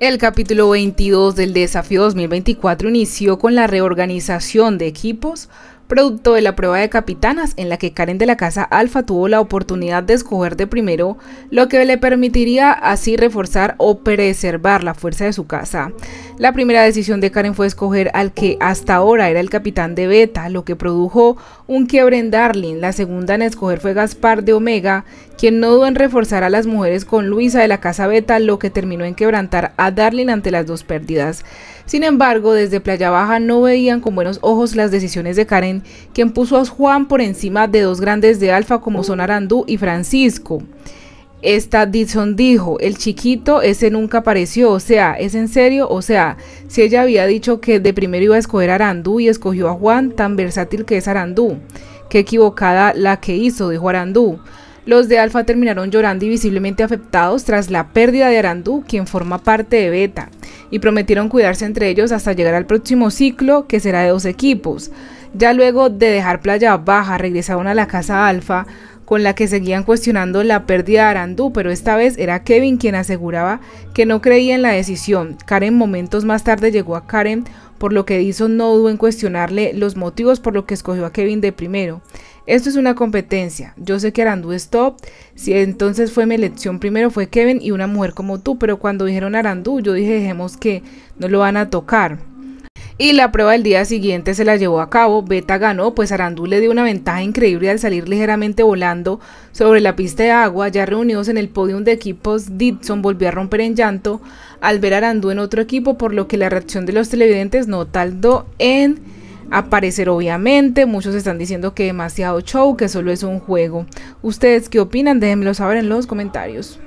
El capítulo 22 del desafío 2024 inició con la reorganización de equipos, producto de la prueba de capitanas en la que Karen de la Casa Alfa tuvo la oportunidad de escoger de primero, lo que le permitiría así reforzar o preservar la fuerza de su casa. La primera decisión de Karen fue escoger al que hasta ahora era el capitán de Beta, lo que produjo un quiebre en Darling. La segunda en escoger fue Gaspar de Omega, quien no dudó en reforzar a las mujeres con Luisa de la Casa Beta, lo que terminó en quebrantar a Darling ante las dos pérdidas. Sin embargo, desde Playa Baja no veían con buenos ojos las decisiones de Karen, quien puso a Juan por encima de dos grandes de Alfa como son Arandú y Francisco. Esta Dixon dijo, el chiquito ese nunca apareció, o sea, ¿es en serio? O sea, si ella había dicho que de primero iba a escoger a Arandú y escogió a Juan, tan versátil que es Arandú. Qué equivocada la que hizo, dijo Arandú. Los de Alfa terminaron llorando y visiblemente afectados tras la pérdida de Arandú, quien forma parte de Beta, y prometieron cuidarse entre ellos hasta llegar al próximo ciclo, que será de dos equipos. Ya luego de dejar Playa Baja, regresaron a la casa Alfa, con la que seguían cuestionando la pérdida de Arandú, pero esta vez era Kevin quien aseguraba que no creía en la decisión. Karen momentos más tarde llegó a Karen, por lo que hizo no dudó en cuestionarle los motivos por los que escogió a Kevin de primero. Esto es una competencia. Yo sé que Arandú es top. Si entonces fue mi elección, primero fue Kevin y una mujer como tú. Pero cuando dijeron Arandú, yo dije dejemos que no lo van a tocar y la prueba del día siguiente se la llevó a cabo. Beta ganó, pues Arandú le dio una ventaja increíble al salir ligeramente volando sobre la pista de agua. Ya reunidos en el podium de equipos, Ditson volvió a romper en llanto al ver a Arandú en otro equipo, por lo que la reacción de los televidentes no tardó en aparecer obviamente. Muchos están diciendo que demasiado show, que solo es un juego. ¿Ustedes qué opinan? Déjenmelo saber en los comentarios.